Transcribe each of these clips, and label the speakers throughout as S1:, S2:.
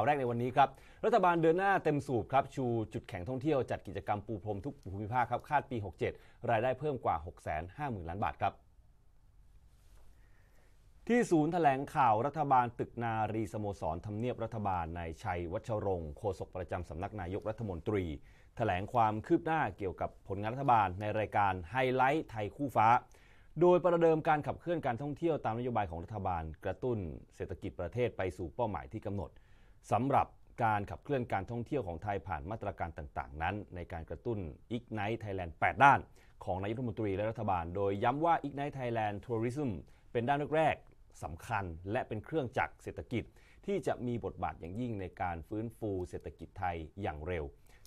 S1: ข่าวแรกในวันนี้ครับ รัฐบาลเดินหน้าเต็มสูบครับชูจุดแข็งท่องเที่ยว จัดกิจกรรมปูพรมทุกภูมิภาคครับคาดปี 67 รายได้เพิ่มกว่า 650,000ล้านบาทครับ ที่ศูนย์ถแถลงข่าวรัฐบาลตึกนารีสโมสรทำเนียบรัฐบาลนายชัยวัชรงค์โฆษกประจำสำนักนายกรัฐมนตรีถแถลงความคืบหน้าเกี่ยวกับผลงานรัฐบาลในรายการไฮไลท์ไทยคู่ฟ้า โดยประเดิมการขับเคลื่อนการท่องเที่ยวตามนโยบายของรัฐบาล กระตุ้นเศรษฐกิจประเทศไปสู่เป้าหมายที่กำหนดสำหรับการขับเคลื่อนการท่องเที่ยวของไทยผ่านมาตรการต่างๆนั้น ในการกระตุ้น Ignite Thailand 8 ด้านของนายกรัฐมนตรีและรัฐบาล โดยย้ำว่า Ignite Thailand Tourism เป็นด้านแรกๆสำคัญและเป็นเครื่องจักรเศรษฐกิจ ที่จะมีบทบาทอย่างยิ่งในการฟื้นฟูเศรษฐกิจไทยอย่างเร็ว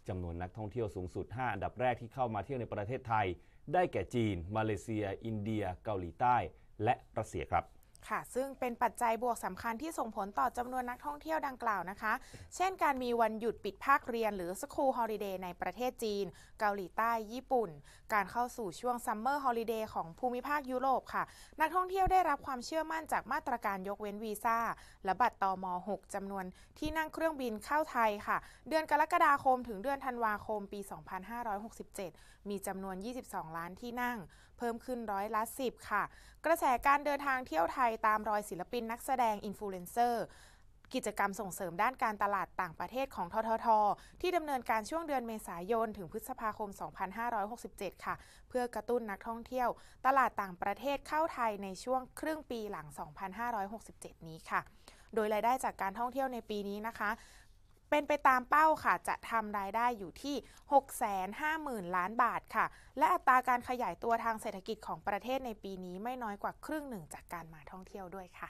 S1: จำนวนนักท่องเที่ยวสูงสุด 5อันดับแรกที่เข้ามาเที่ยวในประเทศไทย ได้แก่จีน มาเลเซีย อินเดีย เกาหลีใต้ และรัสเซียครับ
S2: ค่ะซึ่งเป็นปัจจัยบวกสำคัญที่ส่งผลต่อจำนวนนักท่องเที่ยวดังกล่าวนะคะ เช่นการมีวันหยุดปิดภาคเรียนหรือสกูฮอลิเดย์ในประเทศจีน เกาหลีใต้ญี่ปุ่น การเข้าสู่ช่วงซัเมอร์ฮอลิเดย์ของภูมิภาคยุโรปค่ะ นักท่องเที่ยวได้รับความเชื่อมั่นจากมาตรการยกเว้นวีซ่าและบัตรตอม6จำนวนที่นั่งเครื่องบินเข้าไทยค่ะเดือนกรกฎาคมถึงเดือนธันวาคมปี 2567 มีจำนวน 22 ล้านที่นั่ง เพิ่มขึ้นร้อยละ 10 ค่ะ กระแสการเดินทางเที่ยวไทยตามรอยศิลปินนักแสดงอินฟลูเอนเซอร์ กิจกรรมส่งเสริมด้านการตลาดต่างประเทศของททท ที่ดำเนินการช่วงเดือนเมษายน ถึงพฤษภาคม 2567 ค่ะ เพื่อกระตุ้นนักท่องเที่ยว ตลาดต่างประเทศเข้าไทยในช่วงครึ่งปีหลัง 2567 นี้ค่ะ โดยรายได้จากการท่องเที่ยวในปีนี้นะคะเป็นไปตามเป้าค่ะจะทำรายได้อยู่ที่ 650,000ล้านบาทค่ะ และอัตราการขยายตัวทางเศรษฐกิจของประเทศในปีนี้ไม่น้อยกว่าครึ่งหนึ่งจากการมาท่องเที่ยวด้วยค่ะ